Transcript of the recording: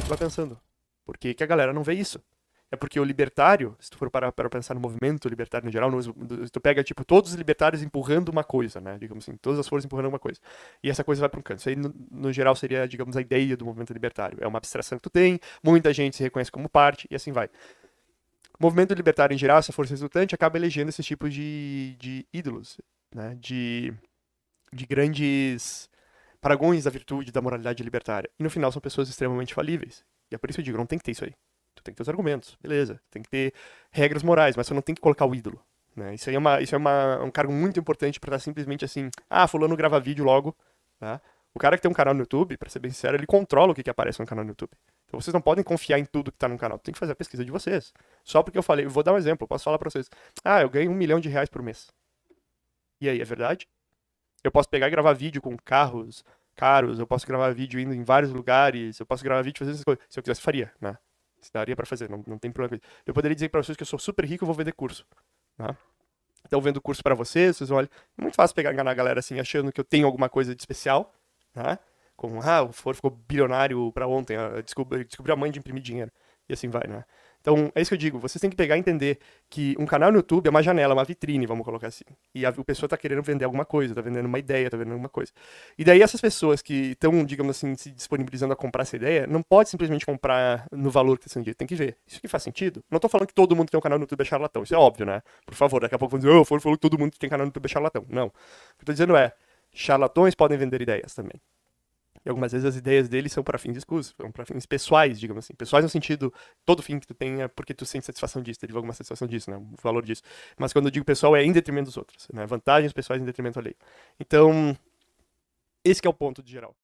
gente lá pensando. Por que, que a galera não vê isso? É porque o libertário, se tu for parar para pensar no movimento libertário no geral, no, tu pega, tipo, todos os libertários empurrando uma coisa, né? Digamos assim, todas as forças empurrando uma coisa. E essa coisa vai para um canto. Isso aí, no, no, geral, seria, digamos, a ideia do movimento libertário. É uma abstração que tu tem, muita gente se reconhece como parte, e assim vai. O movimento libertário, em geral, essa força resultante, acaba elegendo esse tipo de, de ídolos, né? De, de grandes paragões da virtude, da moralidade libertária. E no final são pessoas extremamente falíveis. E é por isso que eu digo, não tem que ter isso aí. Tu tem que ter os argumentos, beleza. Tem que ter regras morais, mas você não tem que colocar o ídolo. Né? Isso aí é, uma, isso é uma, um cargo muito importante para estar tá simplesmente assim, ah, fulano grava vídeo logo, tá? O cara que tem um canal no YouTube, para ser bem sincero, ele controla o que, que aparece no canal no YouTube. Então vocês não podem confiar em tudo que tá no canal. Tem que fazer a pesquisa de vocês. Só porque eu falei, eu vou dar um exemplo, eu posso falar para vocês. Ah, eu ganho um milhão de reais por mês. E aí, é verdade? Eu posso pegar e gravar vídeo com carros caros, eu posso gravar vídeo indo em vários lugares, eu posso gravar vídeo fazendo essas coisas. Se eu quisesse, faria, né? Se daria para fazer, não, não tem problema. Eu poderia dizer para vocês que eu sou super rico e vou vender curso, né? Então, vendo curso para vocês, vocês olham. É muito fácil pegar na galera assim, achando que eu tenho alguma coisa de especial, né? Como, ah, o Foro ficou bilionário para ontem, ah, Descobri, descobri a mãe de imprimir dinheiro e assim vai, né? Então, é isso que eu digo. Vocês têm que pegar e entender que um canal no YouTube é uma janela, uma vitrine, vamos colocar assim. E a, a pessoa está querendo vender alguma coisa, está vendendo uma ideia, está vendendo alguma coisa. E daí essas pessoas que estão, digamos assim, se disponibilizando a comprar essa ideia, não pode simplesmente comprar no valor que está sendo dito Tem que ver. Isso que faz sentido? Não estou falando que todo mundo que tem um canal no YouTube é charlatão. Isso é óbvio, né? Por favor, daqui a pouco vão dizer, oh, falou que todo mundo que tem canal no YouTube é charlatão. Não. O que eu estou dizendo é, charlatões podem vender ideias também. E algumas vezes as ideias dele são para fins escusos, são para fins pessoais, digamos assim. Pessoais no sentido, todo fim que tu tenha, é porque tu sente satisfação disso, deriva alguma satisfação disso, né? O valor disso. Mas quando eu digo pessoal, é em detrimento dos outros, né? Vantagens pessoais em detrimento da lei Então, esse é o ponto de geral.